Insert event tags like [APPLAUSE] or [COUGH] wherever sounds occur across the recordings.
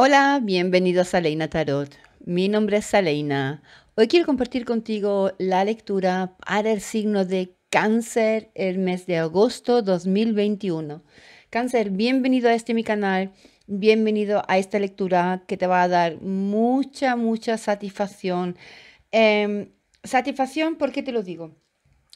Hola, bienvenidos a Leina Tarot. Mi nombre es Aleina. Hoy quiero compartir contigo la lectura para el signo de Cáncer el mes de agosto 2021. Cáncer, bienvenido a este mi canal. Bienvenido a esta lectura que te va a dar mucha, mucha satisfacción. Em, satisfacción, ¿por qué te lo digo?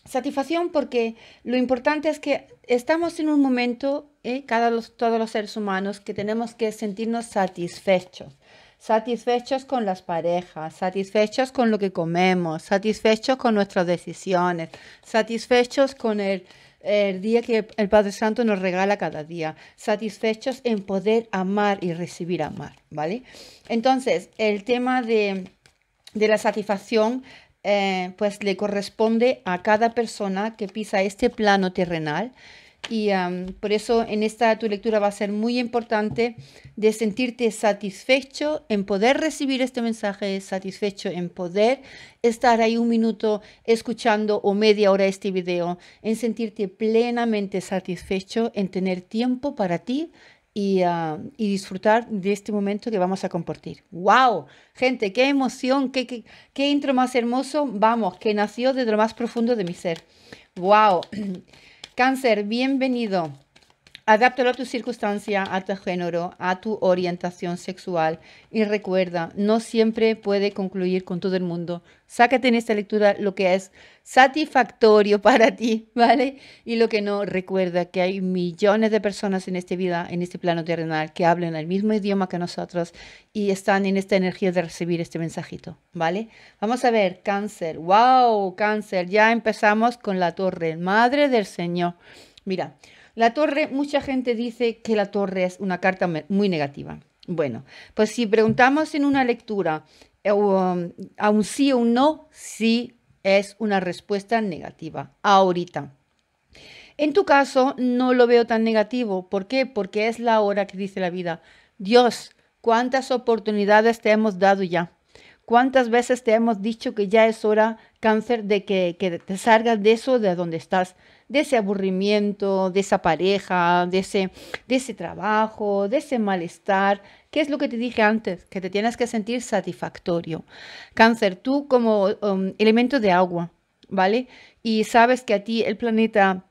Satisfacción porque lo importante es que estamos en un momento, eh, cada todos los seres humanos, que tenemos que sentirnos satisfechos. Satisfechos con las parejas, satisfechos con lo que comemos, satisfechos con nuestras decisiones, satisfechos con el, día que el Padre Santo nos regala cada día, satisfechos en poder amar y recibir amar, ¿vale? Entonces, el tema de de la satisfacción eh, pues le corresponde a cada persona que pisa este plano terrenal. Y por eso en esta tu lectura va a ser muy importante de sentirte satisfecho en poder recibir este mensaje, satisfecho en poder estar ahí un minuto escuchando o media hora este video, en sentirte plenamente satisfecho, en tener tiempo para ti, y, ah, y, disfrutar de este momento que vamos a compartir. ¡Wow! Gente, qué emoción, qué, qué, qué intro más hermoso, vamos, que nació desde lo más profundo de mi ser. ¡Wow! [CLEARS THROAT] Cáncer, bienvenido. Adáptalo a tu circunstancia, a tu género, a tu orientación sexual. Y recuerda, no siempre puede concluir con todo el mundo. Sácate en esta lectura lo que es satisfactorio [LAUGHS] para ti, ¿vale? Y lo que no, recuerda que hay millones de personas en esta vida, en este plano terrenal, que hablan el mismo idioma que nosotros y están en esta energía de recibir este mensajito, ¿vale? Vamos a ver, cáncer. ¡Wow! Cáncer, ya empezamos con la torre, madre del Señor. Mira. La torre, mucha gente dice que la torre es una carta muy negativa. Bueno, pues si preguntamos en una lectura eh, um, a un sí o un no, sí es una respuesta negativa, ahorita. En tu caso no lo veo tan negativo. ¿Por qué? Porque es la hora que dice la vida. Dios, cuántas oportunidades te hemos dado ya. ¿Cuántas veces te hemos dicho que ya es hora, cáncer, de que, que, te salgas de eso de donde estás? de ese aburrimiento, de esa pareja, de ese, de ese trabajo, de ese malestar. ¿Qué es lo que te dije antes? Que te tienes que sentir satisfactorio. Cáncer, tú como um, elemento de agua, ¿vale? Y sabes que a ti el planeta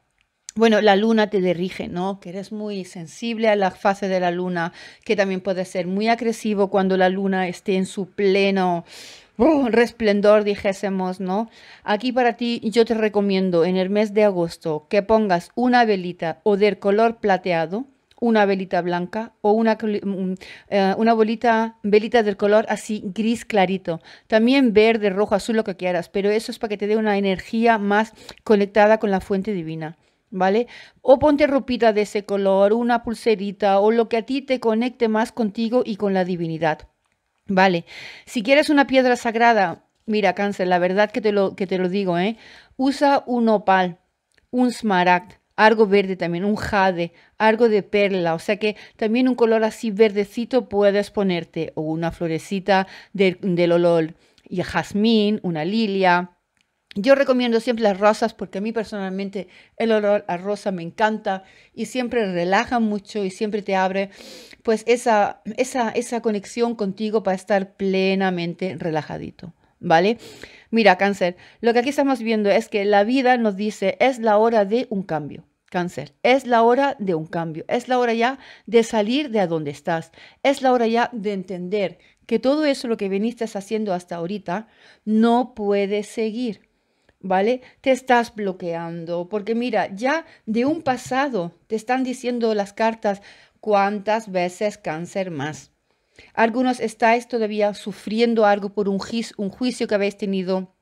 bueno, la luna te dirige, ¿no? Que eres muy sensible a la fase de la luna, que también puede ser muy agresivo cuando la luna esté en su pleno ¡Oh! resplendor, dijésemos, ¿no? Aquí para ti yo te recomiendo en el mes de agosto que pongas una velita o del color plateado, una velita blanca o una, mm, eh, velita del color así gris clarito. También verde, rojo, azul, lo que quieras, pero eso es para que te dé una energía más conectada con la fuente divina. ¿Vale? O ponte ropita de ese color, una pulserita o lo que a ti te conecte más contigo y con la divinidad. Vale, si quieres una piedra sagrada, mira, cáncer, la verdad que te lo, que te lo digo, ¿eh? usa un opal, un smaragd, algo verde también, un jade, algo de perla, o sea que también un color así verdecito puedes ponerte, o una florecita del olor, y jazmín, una lilia, yo recomiendo siempre las rosas porque a mí personalmente el olor a rosa me encanta y siempre relaja mucho y siempre te abre pues esa, esa, esa conexión contigo para estar plenamente relajadito, ¿vale? Mira, cáncer, lo que aquí estamos viendo es que la vida nos dice es la hora de un cambio. Cáncer, es la hora de un cambio, es la hora ya de salir de donde estás, es la hora ya de entender que todo eso lo que viniste haciendo hasta ahorita no puede seguir, ¿vale? Te estás bloqueando, porque mira, ya de un pasado te están diciendo las cartas cuántas veces cáncer más. Algunos estáis todavía sufriendo algo por un, un juicio que habéis tenido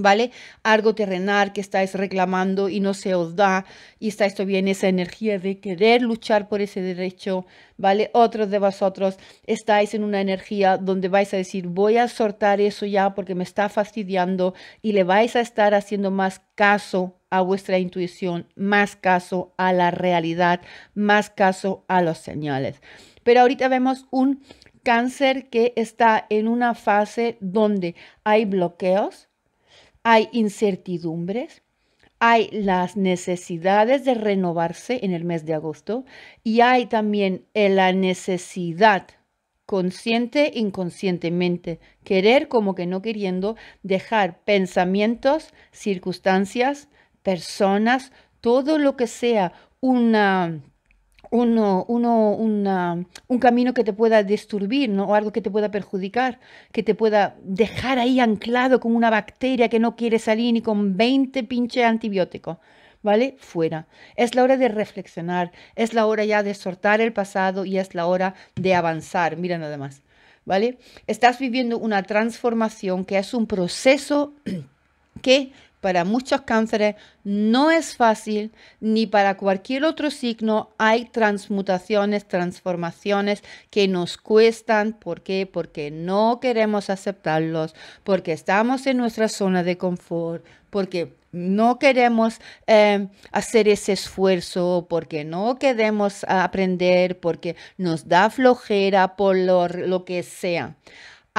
¿Vale? Algo terrenal que estáis reclamando y no se os da y estáis esto bien esa energía de querer luchar por ese derecho, ¿vale? Otros de vosotros estáis en una energía donde vais a decir, voy a soltar eso ya porque me está fastidiando y le vais a estar haciendo más caso a vuestra intuición, más caso a la realidad, más caso a los señales. Pero ahorita vemos un cáncer que está en una fase donde hay bloqueos, hay incertidumbres, hay las necesidades de renovarse en el mes de agosto y hay también eh, la necesidad consciente inconscientemente, querer como que no queriendo, dejar pensamientos, circunstancias, personas, todo lo que sea una uno, uno, un camino que te pueda disturbir ¿no? o algo que te pueda perjudicar, que te pueda dejar ahí anclado como una bacteria que no quiere salir ni con 20 pinches antibióticos. ¿Vale? Fuera. Es la hora de reflexionar, es la hora ya de soltar el pasado y es la hora de avanzar. Mira nada más. ¿Vale? Estás viviendo una transformación que es un proceso [CLEARS THROAT] que para muchos cánceres no es fácil, ni para cualquier otro signo hay transmutaciones, transformaciones que nos cuestan. ¿Por qué? Porque no queremos aceptarlos, porque estamos en nuestra zona de confort, porque no queremos eh, hacer ese esfuerzo, porque no queremos aprender, porque nos da flojera por lo, lo que sea.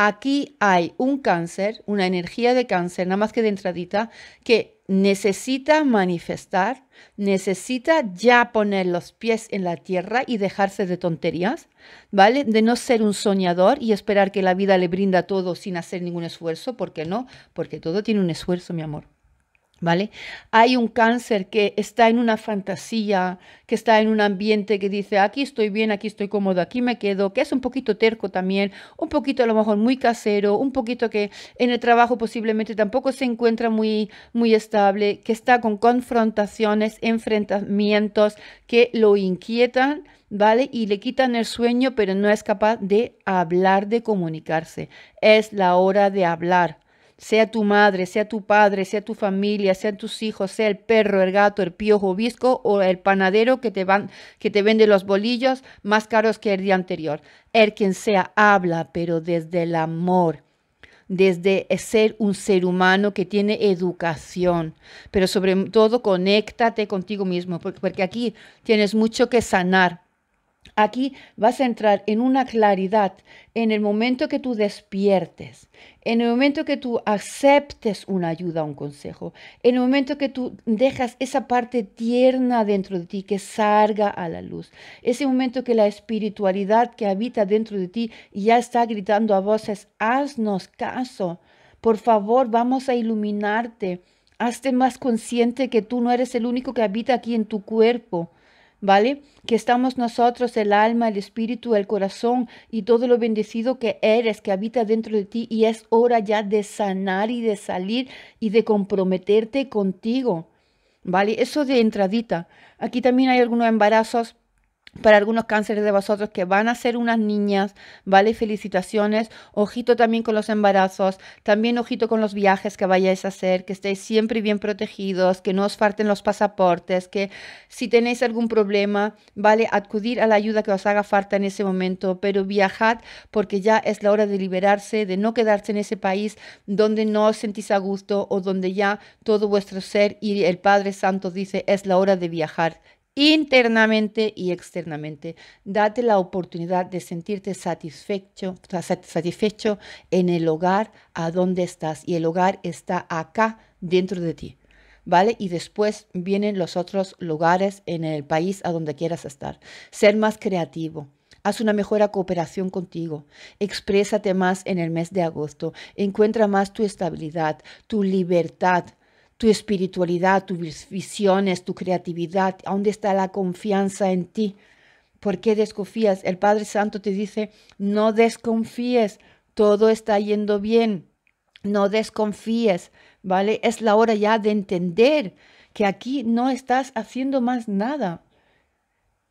Aquí hay un cáncer, una energía de cáncer, nada más que de entradita, que necesita manifestar, necesita ya poner los pies en la tierra y dejarse de tonterías, ¿vale? De no ser un soñador y esperar que la vida le brinda todo sin hacer ningún esfuerzo, ¿por qué no? Porque todo tiene un esfuerzo, mi amor. ¿Vale? Hay un cáncer que está en una fantasía, que está en un ambiente que dice, aquí estoy bien, aquí estoy cómodo, aquí me quedo, que es un poquito terco también, un poquito a lo mejor muy casero, un poquito que en el trabajo posiblemente tampoco se encuentra muy, muy estable, que está con confrontaciones, enfrentamientos que lo inquietan, ¿vale? Y le quitan el sueño, pero no es capaz de hablar, de comunicarse. Es la hora de hablar sea tu madre, sea tu padre, sea tu familia, sean tus hijos, sea el perro, el gato, el piojo, visco o el panadero que te, van, que te vende los bolillos más caros que el día anterior. El quien sea habla, pero desde el amor desde ser un ser humano que tiene educación, pero sobre todo conéctate contigo mismo, porque aquí tienes mucho que sanar, Aquí vas a entrar en una claridad en el momento que tú despiertes, en el momento que tú aceptes una ayuda, un consejo, en el momento que tú dejas esa parte tierna dentro de ti que salga a la luz, ese momento que la espiritualidad que habita dentro de ti ya está gritando a voces, haznos caso, por favor, vamos a iluminarte, hazte más consciente que tú no eres el único que habita aquí en tu cuerpo ¿vale? Que estamos nosotros, el alma, el espíritu, el corazón y todo lo bendecido que eres, que habita dentro de ti y es hora ya de sanar y de salir y de comprometerte contigo, ¿vale? Eso de entradita. Aquí también hay algunos embarazos para algunos cánceres de vosotros que van a ser unas niñas, ¿vale? Felicitaciones. Ojito también con los embarazos, también ojito con los viajes que vayáis a hacer, que estéis siempre bien protegidos, que no os falten los pasaportes, que si tenéis algún problema, ¿vale? Acudir a la ayuda que os haga falta en ese momento, pero viajad porque ya es la hora de liberarse, de no quedarse en ese país donde no os sentís a gusto o donde ya todo vuestro ser y el Padre Santo dice es la hora de viajar internamente y externamente. Date la oportunidad de sentirte satisfecho, satisfecho en el hogar a donde estás y el hogar está acá dentro de ti. ¿Vale? Y después vienen los otros lugares en el país a donde quieras estar. Ser más creativo. Haz una mejor cooperación contigo. Exprésate más en el mes de agosto. Encuentra más tu estabilidad, tu libertad, tu espiritualidad, tus visiones, tu creatividad, dónde está la confianza en ti. ¿Por qué desconfías? El Padre Santo te dice, no desconfíes, todo está yendo bien, no desconfíes, ¿vale? Es la hora ya de entender que aquí no estás haciendo más nada,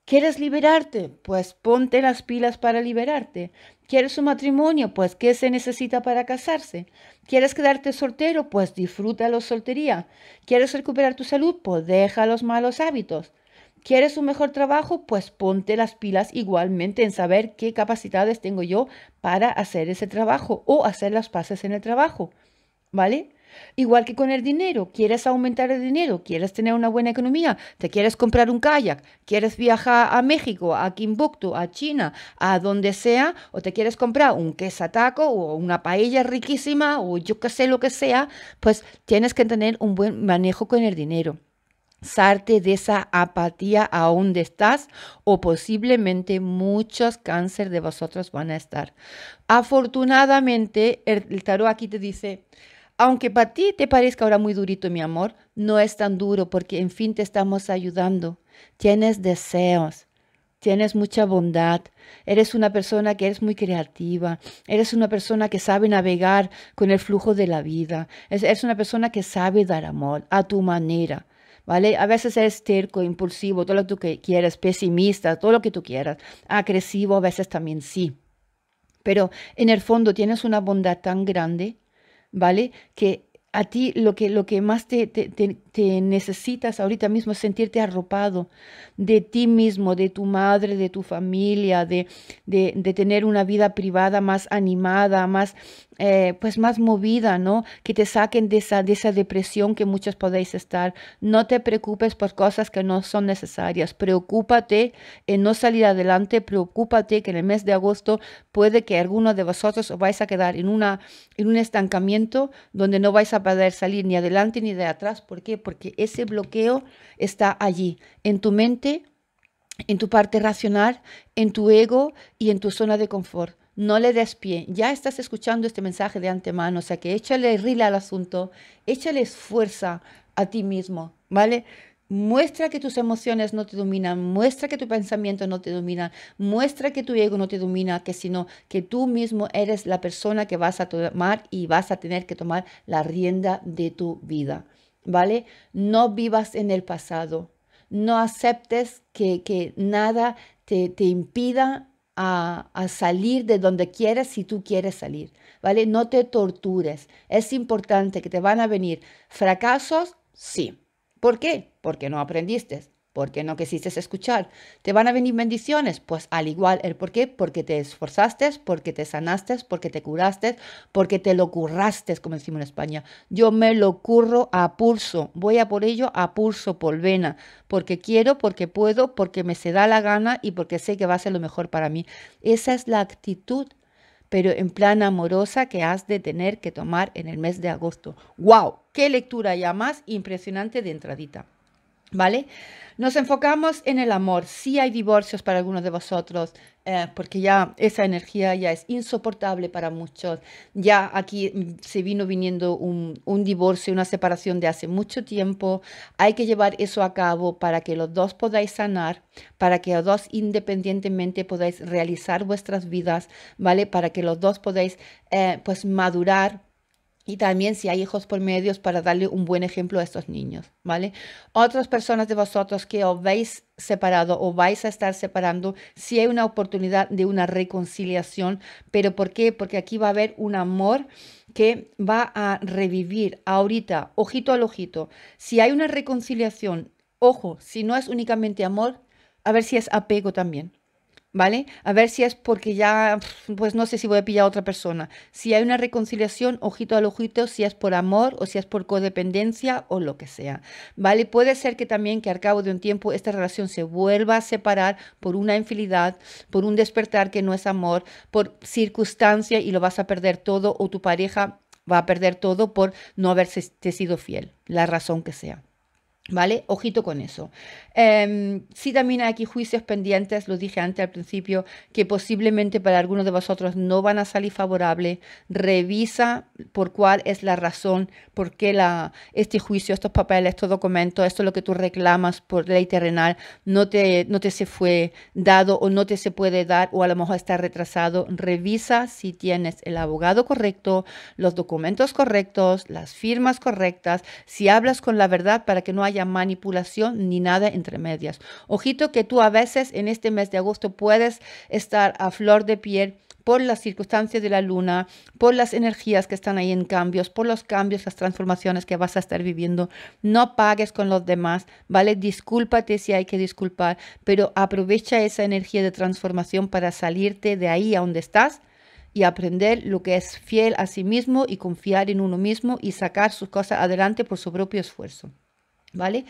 ¿Quieres liberarte? Pues ponte las pilas para liberarte. ¿Quieres un matrimonio? Pues ¿qué se necesita para casarse? ¿Quieres quedarte soltero? Pues disfruta la soltería. ¿Quieres recuperar tu salud? Pues deja los malos hábitos. ¿Quieres un mejor trabajo? Pues ponte las pilas igualmente en saber qué capacidades tengo yo para hacer ese trabajo o hacer las paces en el trabajo. ¿Vale? Igual que con el dinero, quieres aumentar el dinero, quieres tener una buena economía, te quieres comprar un kayak, quieres viajar a México, a Kimbuktu, a China, a donde sea, o te quieres comprar un quesataco o una paella riquísima o yo qué sé lo que sea, pues tienes que tener un buen manejo con el dinero. Sarte de esa apatía a donde estás o posiblemente muchos cáncer de vosotros van a estar. Afortunadamente, el tarot aquí te dice, aunque para ti te parezca ahora muy durito, mi amor, no es tan duro porque en fin te estamos ayudando. Tienes deseos, tienes mucha bondad, eres una persona que es muy creativa, eres una persona que sabe navegar con el flujo de la vida, eres una persona que sabe dar amor a tu manera. ¿Vale? A veces eres terco, impulsivo, todo lo que tú quieras, pesimista, todo lo que tú quieras, agresivo a veces también sí. Pero en el fondo tienes una bondad tan grande ¿vale? Que a ti lo que, lo que más te, necesitas ahorita mismo es sentirte arropado de ti mismo, de tu madre, de tu familia, de, de tener una vida privada más animada, más eh, pues más movida, ¿no? Que te saquen de esa, de esa depresión que muchos podéis estar. No te preocupes por cosas que no son necesarias. Preocúpate en no salir adelante. Preocúpate que en el mes de agosto puede que alguno de vosotros os vais a quedar en, una, en un estancamiento donde no vais a poder salir ni adelante ni de atrás. ¿Por qué? Porque ese bloqueo está allí, en tu mente, en tu parte racional, en tu ego y en tu zona de confort no le des pie. Ya estás escuchando este mensaje de antemano, o sea que échale rila al asunto, échale fuerza a ti mismo, ¿vale? Muestra que tus emociones no te dominan, muestra que tu pensamiento no te domina, muestra que tu ego no te domina, que sino que tú mismo eres la persona que vas a tomar y vas a tener que tomar la rienda de tu vida, ¿vale? No vivas en el pasado, no aceptes que, que nada te, te impida a, salir de donde quieres si tú quieres salir, ¿vale? No te tortures. Es importante que te van a venir fracasos, sí. ¿Por qué? Porque no aprendiste porque no quisiste escuchar. ¿Te van a venir bendiciones? Pues al igual, ¿el por qué? Porque te esforzaste, porque te sanaste, porque te curaste, porque te lo curraste, como decimos en España. Yo me lo curro a pulso, voy a por ello a pulso, por vena, porque quiero, porque puedo, porque me se da la gana y porque sé que va a ser lo mejor para mí. Esa es la actitud pero en plan amorosa que has de tener que tomar en el mes de agosto. ¡Wow! ¡Qué lectura ya más impresionante de entradita! ¿Vale? Nos enfocamos en el amor. si hay divorcios para algunos de vosotros, eh, porque ya esa energía ya es insoportable para muchos. Ya aquí mm, se vino viniendo un, divorcio, una separación de hace mucho tiempo. Hay que llevar eso a cabo para que los dos podáis sanar, para que los dos independientemente podáis realizar vuestras vidas, ¿vale? Para que los dos podáis eh, pues madurar y también si hay hijos por medios para darle un buen ejemplo a estos niños, ¿vale? Otras personas de vosotros que os veis separado o vais a estar separando, si hay una oportunidad de una reconciliación, pero ¿por qué? Porque aquí va a haber un amor que va a revivir ahorita, ojito al ojito. Si hay una reconciliación, ojo, si no es únicamente amor, a ver si es apego también. ¿vale? A ver si es porque ya, pues no sé si voy a pillar a otra persona. Si hay una reconciliación, ojito al ojito, si es por amor o si es por codependencia o lo que sea, ¿vale? Puede ser que también que al cabo de un tiempo esta relación se vuelva a separar por una infidelidad, por un despertar que no es amor, por circunstancia y lo vas a perder todo o tu pareja va a perder todo por no haberte sido fiel, la razón que sea. ¿Vale? Ojito con eso. Em, si también hay aquí juicios pendientes, lo dije antes al principio, que posiblemente para algunos de vosotros no van a salir favorables. Revisa por cuál es la razón, por qué la, este juicio, estos papeles, estos documentos, esto es lo que tú reclamas por ley terrenal, no te, no te se fue dado o no te se puede dar o a lo mejor está retrasado. Revisa si tienes el abogado correcto, los documentos correctos, las firmas correctas, si hablas con la verdad para que no haya manipulación ni nada entre medias. Ojito que tú a veces en este mes de agosto puedes estar a flor de piel por las circunstancias de la luna, por las energías que están ahí en cambios, por los cambios, las transformaciones que vas a estar viviendo. No pagues con los demás, ¿vale? Discúlpate si hay que disculpar, pero aprovecha esa energía de transformación para salirte de ahí a donde estás y aprender lo que es fiel a sí mismo y confiar en uno mismo y sacar sus cosas adelante por su propio esfuerzo. ¿Vale?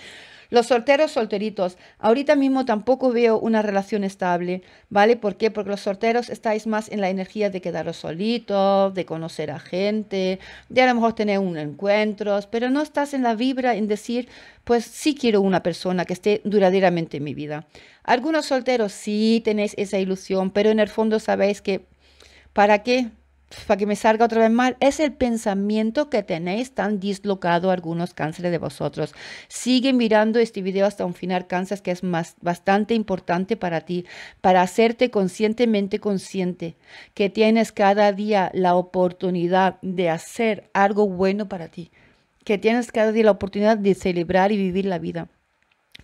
Los solteros, solteritos. Ahorita mismo tampoco veo una relación estable, ¿vale? ¿Por qué? Porque los solteros estáis más en la energía de quedaros solitos, de conocer a gente, de a lo mejor tener un encuentro, pero no estás en la vibra en decir, pues sí quiero una persona que esté duraderamente en mi vida. Algunos solteros sí tenéis esa ilusión, pero en el fondo sabéis que, ¿para qué? para que me salga otra vez mal, es el pensamiento que tenéis tan dislocado algunos cánceres de vosotros. Sigue mirando este video hasta un final, cánceres que es más, bastante importante para ti, para hacerte conscientemente consciente que tienes cada día la oportunidad de hacer algo bueno para ti, que tienes cada día la oportunidad de celebrar y vivir la vida,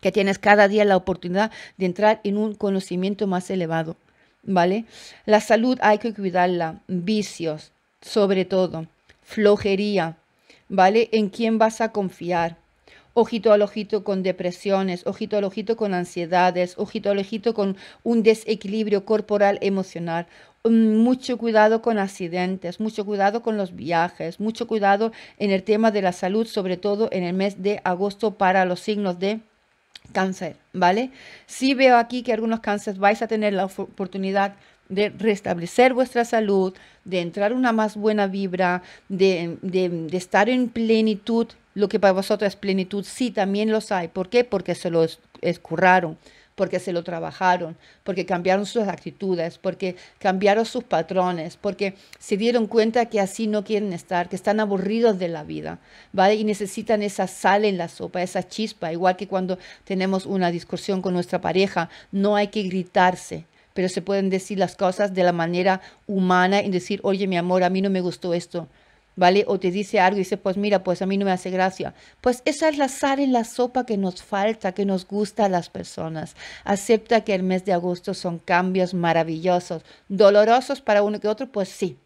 que tienes cada día la oportunidad de entrar en un conocimiento más elevado ¿vale? La salud hay que cuidarla, vicios, sobre todo, flojería, ¿vale? ¿En quién vas a confiar? Ojito al ojito con depresiones, ojito al ojito con ansiedades, ojito al ojito con un desequilibrio corporal emocional, mm, mucho cuidado con accidentes, mucho cuidado con los viajes, mucho cuidado en el tema de la salud, sobre todo en el mes de agosto para los signos de cáncer, ¿vale? Sí veo aquí que algunos cánceres vais a tener la oportunidad de restablecer vuestra salud, de entrar una más buena vibra, de, de estar en plenitud, lo que para vosotros es plenitud, sí, también los hay. ¿Por qué? Porque se los escurraron, porque se lo trabajaron, porque cambiaron sus actitudes, porque cambiaron sus patrones, porque se dieron cuenta que así no quieren estar, que están aburridos de la vida, ¿vale? Y necesitan esa sal en la sopa, esa chispa, igual que cuando tenemos una discusión con nuestra pareja, no hay que gritarse, pero se pueden decir las cosas de la manera humana y decir, oye mi amor, a mí no me gustó esto, ¿vale? O te dice algo y dice, pues mira, pues a mí no me hace gracia. Pues esa es la sal en la sopa que nos falta, que nos gusta a las personas. Acepta que el mes de agosto son cambios maravillosos, dolorosos para uno que otro, pues sí,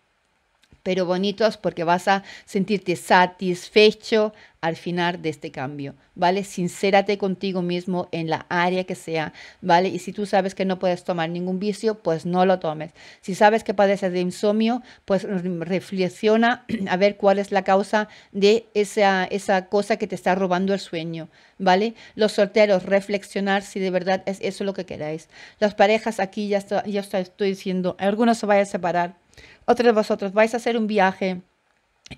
pero bonitos porque vas a sentirte satisfecho al final de este cambio, ¿vale? Sincérate contigo mismo en la área que sea, ¿vale? Y si tú sabes que no puedes tomar ningún vicio, pues no lo tomes. Si sabes que padeces de insomnio, pues reflexiona [CLEARS THROAT] a ver cuál es la causa de esa, esa cosa que te está robando el sueño, ¿vale? Los solteros, reflexionar si de verdad es eso lo que queráis. Las parejas aquí ya, ya estoy diciendo, algunos se vayan a separar otros de vosotros vais a hacer un viaje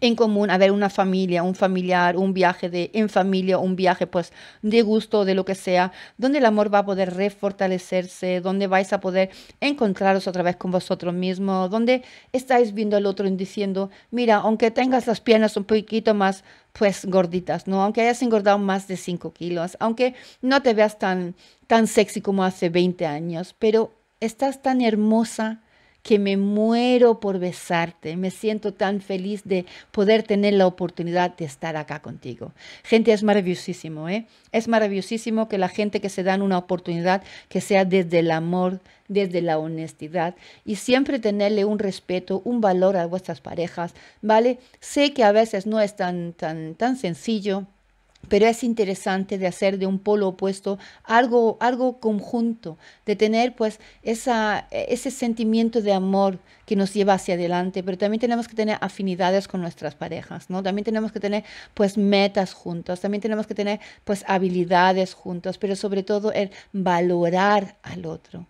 en común, a ver una familia, un familiar, un viaje de en familia, un viaje pues de gusto, de lo que sea, donde el amor va a poder refortalecerse, donde vais a poder encontraros otra vez con vosotros mismos, donde estáis viendo al otro y diciendo, mira, aunque tengas las piernas un poquito más pues gorditas, ¿no? Aunque hayas engordado más de 5 kilos, aunque no te veas tan, tan sexy como hace 20 años, pero estás tan hermosa, que me muero por besarte. Me siento tan feliz de poder tener la oportunidad de estar acá contigo. Gente, es maravillosísimo, ¿eh? Es maravillosísimo que la gente que se dan una oportunidad que sea desde el amor, desde la honestidad y siempre tenerle un respeto, un valor a vuestras parejas, ¿vale? Sé que a veces no es tan tan tan sencillo pero es interesante de hacer de un polo opuesto algo, algo conjunto, de tener pues esa, ese sentimiento de amor que nos lleva hacia adelante, pero también tenemos que tener afinidades con nuestras parejas, ¿no? También tenemos que tener pues metas juntas, también tenemos que tener pues habilidades juntas, pero sobre todo el valorar al otro.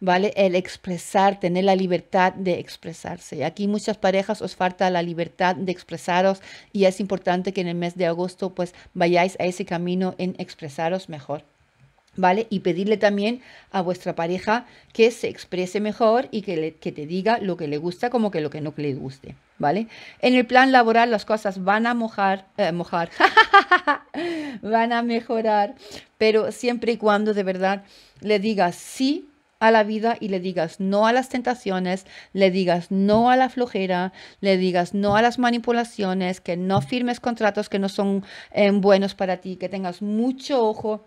¿vale? El expresar, tener la libertad de expresarse. Aquí muchas parejas os falta la libertad de expresaros y es importante que en el mes de agosto pues vayáis a ese camino en expresaros mejor. ¿Vale? Y pedirle también a vuestra pareja que se exprese mejor y que, te diga lo que le gusta como que lo que no le guste, ¿vale? En el plan laboral las cosas van a mojar, eh, mojar, [LAUGHS] van a mejorar, pero siempre y cuando de verdad le digas sí a la vida y le digas no a las tentaciones, le digas no a la flojera, le digas no a las manipulaciones, que no firmes contratos que no son eh, buenos para ti, que tengas mucho ojo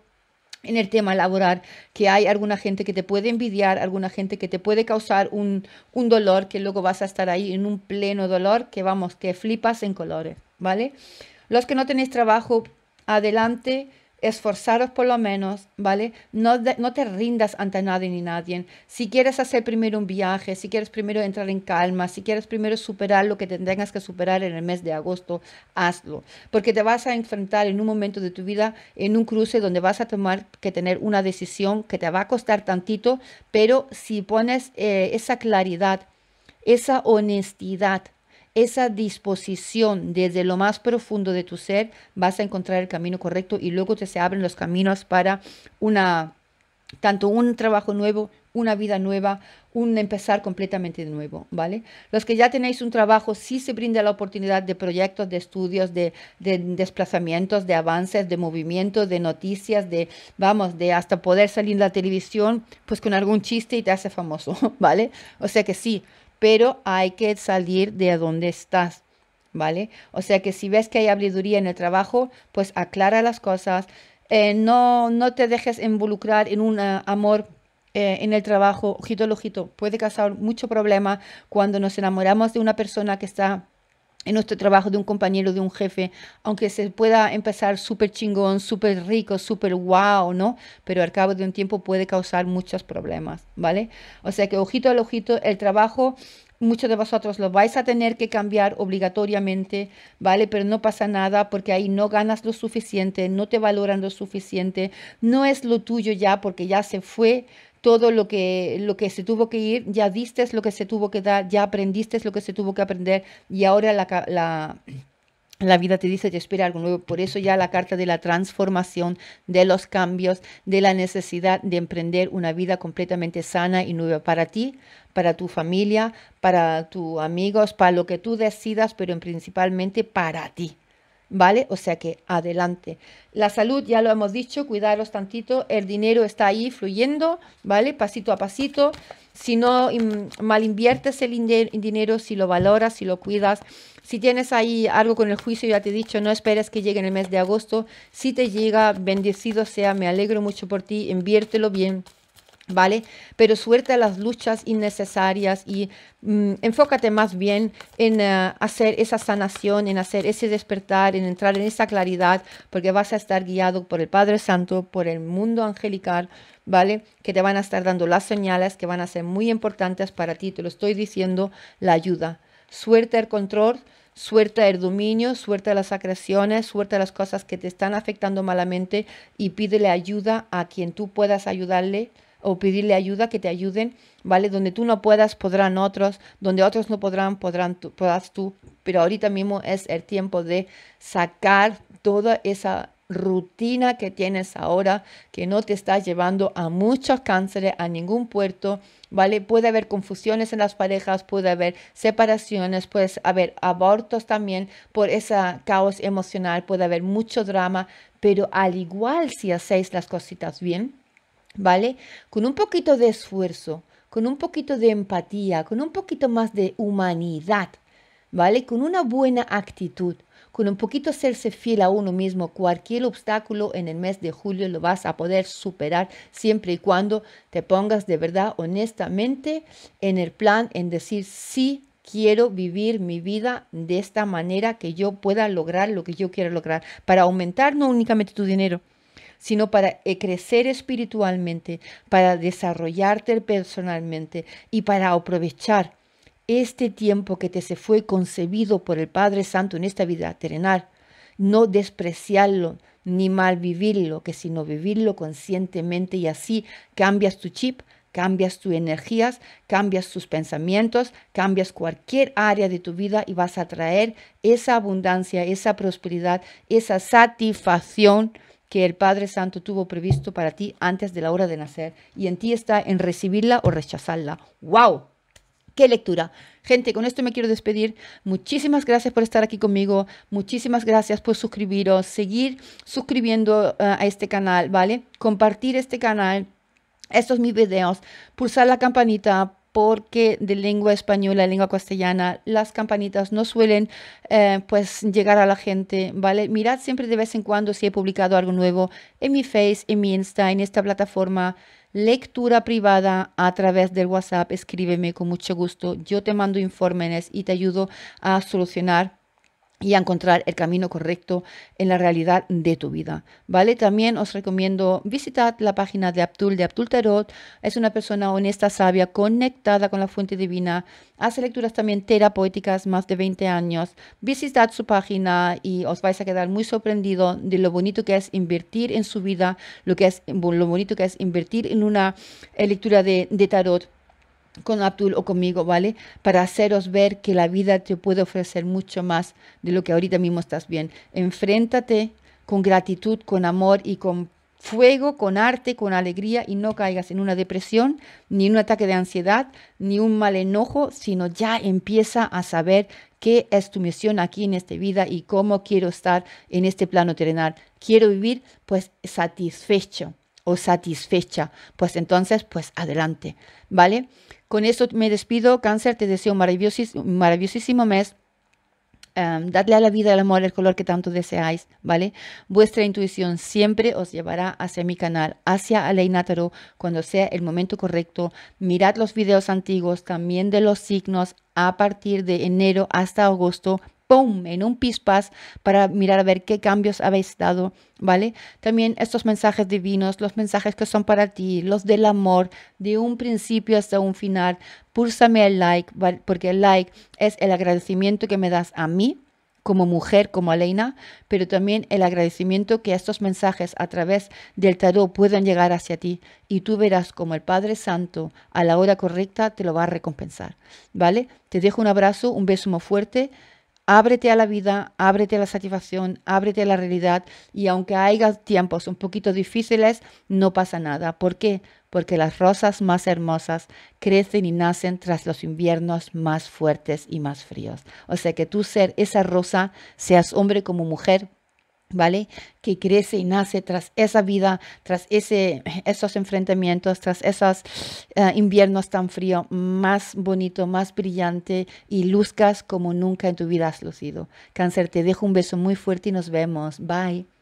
en el tema laboral, que hay alguna gente que te puede envidiar, alguna gente que te puede causar un, un dolor, que luego vas a estar ahí en un pleno dolor, que vamos, que flipas en colores, ¿vale? Los que no tenéis trabajo, adelante, esforzaros por lo menos, ¿vale? No, te rindas ante nadie ni nadie. Si quieres hacer primero un viaje, si quieres primero entrar en calma, si quieres primero superar lo que tengas que superar en el mes de agosto, hazlo. Porque te vas a enfrentar en un momento de tu vida, en un cruce donde vas a tomar que tener una decisión que te va a costar tantito, pero si pones eh, esa claridad, esa honestidad, esa disposición desde lo más profundo de tu ser, vas a encontrar el camino correcto y luego te se abren los caminos para una tanto un trabajo nuevo, una vida nueva, un empezar completamente de nuevo, ¿vale? Los que ya tenéis un trabajo, sí se brinda la oportunidad de proyectos, de estudios, de, de desplazamientos, de avances, de movimientos, de noticias, de, vamos, de hasta poder salir en la televisión, pues con algún chiste y te hace famoso, [LAUGHS] ¿vale? O sea que sí, pero hay que salir de donde estás, ¿vale? O sea que si ves que hay abriduría en el trabajo, pues aclara las cosas, eh, no, no te dejes involucrar en un eh, amor eh, en el trabajo, ojito ojito, puede causar mucho problema cuando nos enamoramos de una persona que está en nuestro trabajo de un compañero, de un jefe, aunque se pueda empezar súper chingón, súper rico, súper guau, ¿no? Pero al cabo de un tiempo puede causar muchos problemas, ¿vale? O sea que ojito al ojito, el trabajo muchos de vosotros lo vais a tener que cambiar obligatoriamente, ¿vale? Pero no pasa nada porque ahí no ganas lo suficiente, no te valoran lo suficiente, no es lo tuyo ya porque ya se fue, todo lo que, lo que se tuvo que ir, ya diste lo que se tuvo que dar, ya aprendiste lo que se tuvo que aprender y ahora la, la vida te dice, te espera algo nuevo. Por eso ya la carta de la transformación, de los cambios, de la necesidad de emprender una vida completamente sana y nueva para ti, para tu familia, para tus amigos, para lo que tú decidas, pero principalmente para ti. ¿vale? O sea que adelante. La salud, ya lo hemos dicho, cuidaros tantito, el dinero está ahí fluyendo, ¿vale? Pasito a pasito. Si no mal inviertes el dinero, si lo valoras, si lo cuidas, si tienes ahí algo con el juicio, ya te he dicho, no esperes que llegue en el mes de agosto. Si te llega, bendecido sea, me alegro mucho por ti, inviértelo bien ¿vale? Pero suelta las luchas innecesarias y mm, enfócate más bien en eh, hacer esa sanación, en hacer ese despertar, en entrar en esa claridad, porque vas a estar guiado por el Padre Santo, por el mundo angelical, ¿vale? Que te van a estar dando las señales que van a ser muy importantes para ti, te lo estoy diciendo, la ayuda. suerte el control, suerte el dominio, suelta las acreciones, suelta las cosas que te están afectando malamente y pídele ayuda a quien tú puedas ayudarle o pedirle ayuda, que te ayuden, ¿vale? Donde tú no puedas, podrán otros, donde otros no podrán, podrán tú, podrás tú, pero ahorita mismo es el tiempo de sacar toda esa rutina que tienes ahora, que no te está llevando a muchos cánceres, a ningún puerto, ¿vale? Puede haber confusiones en las parejas, puede haber separaciones, puede haber abortos también por ese caos emocional, puede haber mucho drama, pero al igual si hacéis las cositas bien, ¿vale? Con un poquito de esfuerzo, con un poquito de empatía, con un poquito más de humanidad, ¿vale? Con una buena actitud, con un poquito hacerse fiel a uno mismo, cualquier obstáculo en el mes de julio lo vas a poder superar siempre y cuando te pongas de verdad, honestamente, en el plan, en decir sí. Quiero vivir mi vida de esta manera que yo pueda lograr lo que yo quiero lograr para aumentar no únicamente tu dinero, sino para eh, crecer espiritualmente, para desarrollarte personalmente y para aprovechar este tiempo que te se fue concebido por el Padre Santo en esta vida terrenal, no despreciarlo ni mal vivirlo, que sino vivirlo conscientemente y así cambias tu chip, cambias tus energías, cambias tus pensamientos, cambias cualquier área de tu vida y vas a traer esa abundancia, esa prosperidad, esa satisfacción que el Padre Santo tuvo previsto para ti antes de la hora de nacer y en ti está en recibirla o rechazarla. ¡Wow! ¡Qué lectura! Gente, con esto me quiero despedir. Muchísimas gracias por estar aquí conmigo. Muchísimas gracias por suscribiros, seguir suscribiendo eh, a este canal, ¿vale? Compartir este canal, estos mis videos, pulsar la campanita, porque de lengua española, lengua castellana, las campanitas no suelen eh, pues llegar a la gente, ¿vale? Mirad siempre de vez en cuando si he publicado algo nuevo en mi Face, en mi Insta, en esta plataforma. Lectura privada a través del WhatsApp, escríbeme con mucho gusto. Yo te mando informes y te ayudo a solucionar y a encontrar el camino correcto en la realidad de tu vida, ¿vale? También os recomiendo visitar la página de Abdul, de Abdul Tarot. Es una persona honesta, sabia, conectada con la fuente divina. Hace lecturas también terapéuticas, más de 20 años. Visitad su página y os vais a quedar muy sorprendido de lo bonito que es invertir en su vida, lo, que es, lo bonito que es invertir en una eh, lectura de, de tarot con Abdul o conmigo, ¿vale? Para haceros ver que la vida te puede ofrecer mucho más de lo que ahorita mismo estás bien. Enfréntate con gratitud, con amor y con fuego, con arte, con alegría y no caigas en una depresión, ni un ataque de ansiedad, ni un mal enojo, sino ya empieza a saber qué es tu misión aquí en esta vida y cómo quiero estar en este plano terrenal. Quiero vivir pues satisfecho satisfecha. Pues entonces, pues adelante, ¿vale? Con esto me despido, cáncer, te deseo un maravillosísimo mes. Em, dadle a la vida al amor, el color que tanto deseáis, ¿vale? Vuestra intuición siempre os llevará hacia mi canal, hacia Aleina cuando sea el momento correcto. Mirad los vídeos antiguos, también de los signos, a partir de enero hasta agosto ¡pum!, en un pispas para mirar a ver qué cambios habéis dado, ¿vale? También estos mensajes divinos, los mensajes que son para ti, los del amor, de un principio hasta un final. Púrsame el like, porque el like es el agradecimiento que me das a mí como mujer, como Aleina, pero también el agradecimiento que estos mensajes a través del tarot puedan llegar hacia ti y tú verás como el Padre Santo a la hora correcta te lo va a recompensar, ¿vale? Te dejo un abrazo, un beso muy fuerte Ábrete a la vida, ábrete a la satisfacción, ábrete a la realidad y aunque haya tiempos un poquito difíciles, no pasa nada. ¿Por qué? Porque las rosas más hermosas crecen y nacen tras los inviernos más fuertes y más fríos. O sea que tú ser esa rosa, seas hombre como mujer, ¿vale? Que crece y nace tras esa vida, tras ese, esos enfrentamientos, tras esos eh, inviernos tan fríos, más bonito, más brillante y luzcas como nunca en tu vida has lucido. Cáncer, te dejo un beso muy fuerte y nos vemos. Bye.